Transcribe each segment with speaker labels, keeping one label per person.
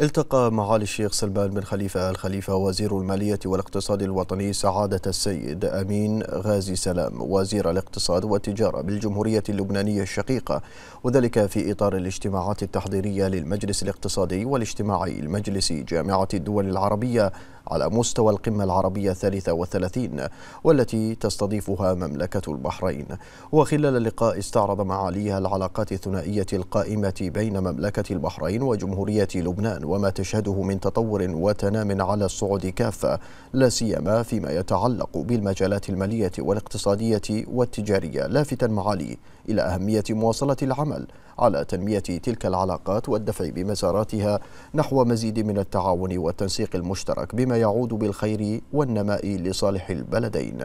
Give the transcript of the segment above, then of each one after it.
Speaker 1: التقى معالي الشيخ سلمان بن خليفة الخليفة وزير المالية والاقتصاد الوطني سعادة السيد أمين غازي سلام وزير الاقتصاد والتجارة بالجمهورية اللبنانية الشقيقة وذلك في إطار الاجتماعات التحضيرية للمجلس الاقتصادي والاجتماعي المجلس جامعة الدول العربية على مستوى القمة العربية الثالثة والثلاثين والتي تستضيفها مملكة البحرين وخلال اللقاء استعرض معاليها العلاقات الثنائية القائمة بين مملكة البحرين وجمهورية لبنان وما تشهده من تطور وتنام على الصعود كافة لا سيما فيما يتعلق بالمجالات المالية والاقتصادية والتجارية لافتا معالي إلى أهمية مواصلة العمل على تنمية تلك العلاقات والدفع بمساراتها نحو مزيد من التعاون والتنسيق المشترك بما يعود بالخير والنماء لصالح البلدين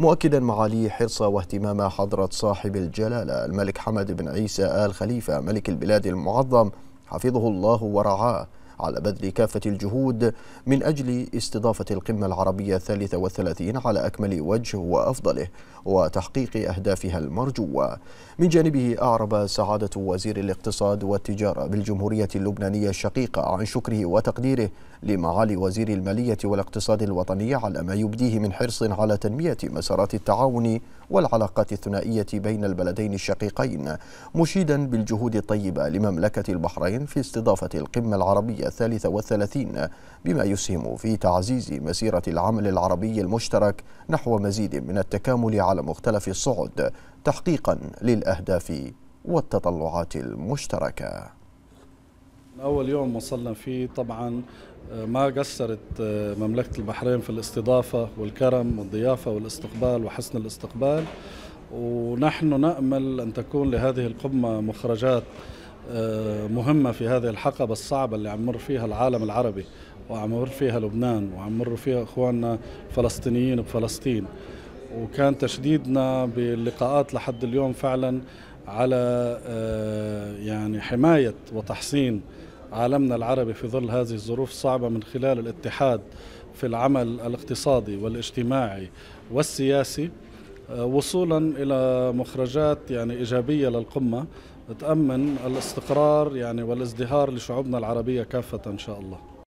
Speaker 1: مؤكدا معالي حرص واهتمام حضرة صاحب الجلالة الملك حمد بن عيسى آل خليفة ملك البلاد المعظم حفظه الله ورعاه على بذل كافة الجهود من أجل استضافة القمة العربية الثالثة والثلاثين على أكمل وجه وأفضله وتحقيق أهدافها المرجوة من جانبه أعرب سعادة وزير الاقتصاد والتجارة بالجمهورية اللبنانية الشقيقة عن شكره وتقديره لمعالي وزير المالية والاقتصاد الوطني على ما يبديه من حرص على تنمية مسارات التعاون والعلاقات الثنائية بين البلدين الشقيقين مشيدا بالجهود الطيبة لمملكة البحرين في استضافة القمة العربية الثالثة والثلاثين بما يسهم في تعزيز مسيرة العمل العربي المشترك نحو مزيد من التكامل على مختلف الصعد تحقيقا للأهداف والتطلعات المشتركه
Speaker 2: أول يوم وصلنا فيه طبعا آه، ما قصرت آه، مملكة البحرين في الاستضافة والكرم والضيافة والاستقبال وحسن الاستقبال ونحن نأمل أن تكون لهذه القمة مخرجات آه، مهمة في هذه الحقبة الصعبة اللي عم فيها العالم العربي وعم فيها لبنان وعم فيها إخواننا فلسطينيين بفلسطين وكان تشديدنا باللقاءات لحد اليوم فعلا على آه، يعني حماية وتحصين عالمنا العربي في ظل هذه الظروف الصعبة من خلال الاتحاد في العمل الاقتصادي والاجتماعي والسياسي آه، وصولا إلى مخرجات يعني إيجابية للقمة تأمن الاستقرار يعني والازدهار لشعوبنا العربية كافة إن شاء الله